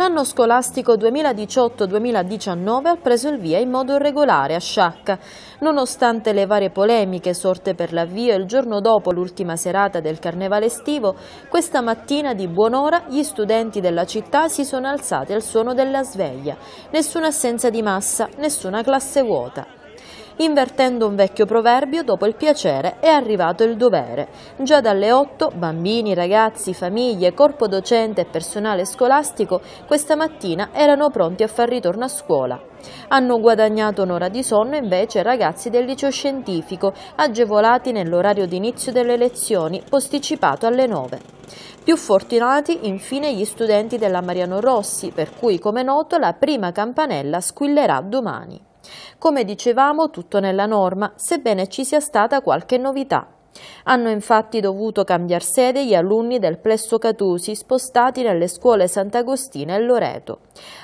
L'anno scolastico 2018-2019 ha preso il via in modo regolare a Sciacca. Nonostante le varie polemiche sorte per l'avvio il giorno dopo l'ultima serata del carnevale estivo, questa mattina di buon'ora gli studenti della città si sono alzati al suono della sveglia. Nessuna assenza di massa, nessuna classe vuota. Invertendo un vecchio proverbio, dopo il piacere è arrivato il dovere. Già dalle 8 bambini, ragazzi, famiglie, corpo docente e personale scolastico questa mattina erano pronti a far ritorno a scuola. Hanno guadagnato un'ora di sonno invece ragazzi del liceo scientifico, agevolati nell'orario d'inizio delle lezioni, posticipato alle 9. Più fortunati infine gli studenti della Mariano Rossi, per cui come noto la prima campanella squillerà domani. Come dicevamo, tutto nella norma, sebbene ci sia stata qualche novità hanno infatti dovuto cambiare sede gli alunni del Plesso Catusi spostati nelle scuole Sant'Agostina e Loreto.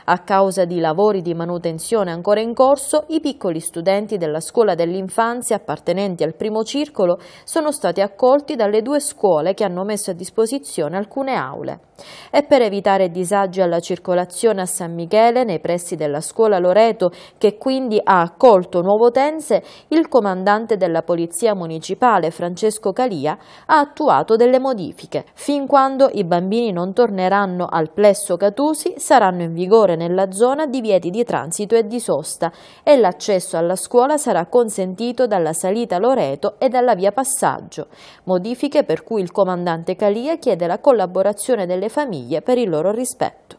A causa di lavori di manutenzione ancora in corso, i piccoli studenti della scuola dell'infanzia appartenenti al primo circolo sono stati accolti dalle due scuole che hanno messo a disposizione alcune aule. E per evitare disagi alla circolazione a San Michele, nei pressi della scuola Loreto, che quindi ha accolto nuovo tense, il comandante della Polizia Municipale, Francesco Francesco Calia, ha attuato delle modifiche. Fin quando i bambini non torneranno al plesso Catusi, saranno in vigore nella zona divieti di transito e di sosta e l'accesso alla scuola sarà consentito dalla salita Loreto e dalla via Passaggio. Modifiche per cui il comandante Calia chiede la collaborazione delle famiglie per il loro rispetto.